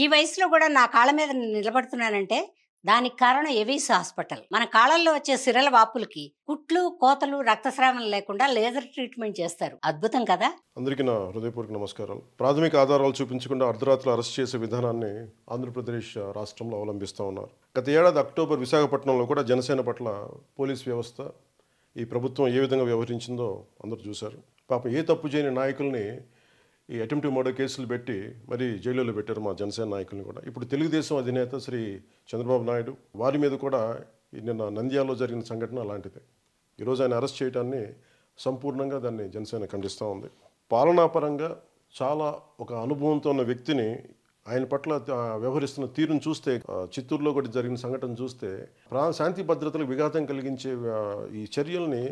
ఈ వయసులో కూడా నా కాళ్ళ మీద నిలబడుతున్నానంటే దానికి కారణం ఎవీస్ హాస్పిటల్ మన కాళ్ళల్లో వచ్చే సిరల వాపులకి కుట్లు కోతలు రక్తస్రావం లేకుండా లేజర్ ట్రీట్మెంట్ చేస్తారు అద్భుతం కదా అందరికీ నా హృదయపూర్వక నమస్కారాలు ప్రాథమిక ఆధారాలు చూపించకుండా అర్ధరాత్రులు అరెస్ట్ చేసే విధానాన్ని ఆంధ్రప్రదేశ్ రాష్ట్రంలో అవలంబిస్తూ ఉన్నారు గత ఏడాది అక్టోబర్ విశాఖపట్నంలో కూడా జనసేన పట్ల పోలీస్ వ్యవస్థ ఈ ప్రభుత్వం ఏ విధంగా వ్యవహరించిందో అందరూ చూశారు పాపం ఏ తప్పు చేయని నాయకుల్ని ఈ అటెంప్ట్ మర్డర్ కేసులు పెట్టి మరి జైలులో పెట్టారు మా జనసేన నాయకులను కూడా ఇప్పుడు తెలుగుదేశం అధినేత శ్రీ చంద్రబాబు నాయుడు వారి మీద కూడా నిన్న నంద్యాలలో జరిగిన సంఘటన అలాంటిదే ఈరోజు ఆయన అరెస్ట్ చేయడాన్ని సంపూర్ణంగా దాన్ని జనసేన ఖండిస్తూ ఉంది పాలనాపరంగా చాలా ఒక అనుభవంతో ఉన్న వ్యక్తిని ఆయన పట్ల వ్యవహరిస్తున్న తీరును చూస్తే చిత్తూరులో కూడా జరిగిన సంఘటన చూస్తే ప్రా శాంతి భద్రతలకు విఘాతం కలిగించే ఈ చర్యల్ని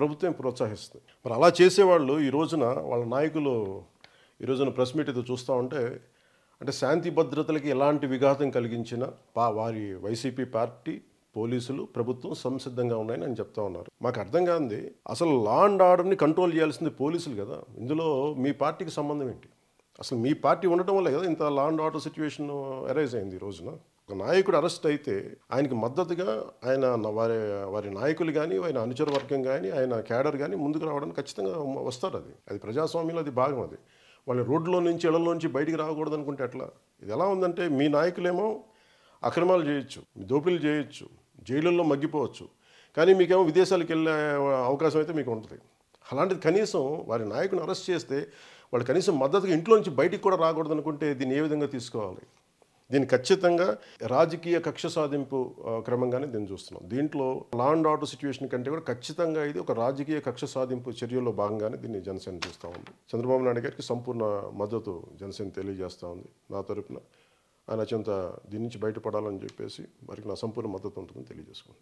ప్రభుత్వం ప్రోత్సహిస్తుంది మరి అలా చేసేవాళ్ళు ఈ రోజున వాళ్ళ నాయకులు ఈరోజున ప్రెస్ మీట్ అయితే చూస్తూ ఉంటే అంటే శాంతి భద్రతలకి ఎలాంటి విఘాతం కలిగించిన పా వారి వైసీపీ పార్టీ పోలీసులు ప్రభుత్వం సంసిద్ధంగా ఉన్నాయని అని చెప్తా ఉన్నారు మాకు అర్థం కాంది అసలు లా అండ్ ఆర్డర్ని కంట్రోల్ చేయాల్సింది పోలీసులు కదా ఇందులో మీ పార్టీకి సంబంధం ఏంటి అసలు మీ పార్టీ ఉండటం వల్ల కదా ఇంత law and order situation arise అయింది ఈ రోజున ఒక నాయకుడు అరెస్ట్ అయితే ఆయనకి మద్దతుగా ఆయన వారి వారి నాయకులు కానీ ఆయన అనుచర వర్గం కానీ ఆయన క్యాడర్ కానీ ముందుకు రావడానికి ఖచ్చితంగా వస్తారు అది అది ప్రజాస్వామ్యంలో అది భాగం అది వాళ్ళు రోడ్లో నుంచి ఇళ్లలోంచి బయటికి రాకూడదు అనుకుంటే ఎట్లా ఇది ఎలా ఉందంటే మీ నాయకులేమో అక్రమాలు చేయొచ్చు దోపిడీలు చేయొచ్చు జైలుల్లో మగ్గిపోవచ్చు కానీ మీకేమో విదేశాలకు వెళ్ళే అవకాశం అయితే మీకు ఉంటుంది అలాంటిది కనీసం వారి నాయకుని అరెస్ట్ చేస్తే వాళ్ళు కనీసం మద్దతుగా ఇంట్లో నుంచి బయటికి కూడా రాకూడదు అనుకుంటే దీన్ని ఏ విధంగా తీసుకోవాలి దీన్ని ఖచ్చితంగా రాజకీయ కక్ష సాధింపు క్రమంగానే దీన్ని చూస్తున్నాం దీంట్లో లా అండ్ ఆర్డర్ సిచ్యువేషన్ కంటే కూడా ఖచ్చితంగా ఇది ఒక రాజకీయ కక్ష సాధింపు చర్యల్లో భాగంగానే దీన్ని జనసేన చూస్తూ ఉంది చంద్రబాబు నాయుడు గారికి సంపూర్ణ మద్దతు జనసేన తెలియజేస్తూ ఉంది నా తరపున ఆయన అత్యంత దీని నుంచి బయటపడాలని చెప్పేసి వారికి నా సంపూర్ణ మద్దతు ఉంటుందని తెలియజేసుకుంది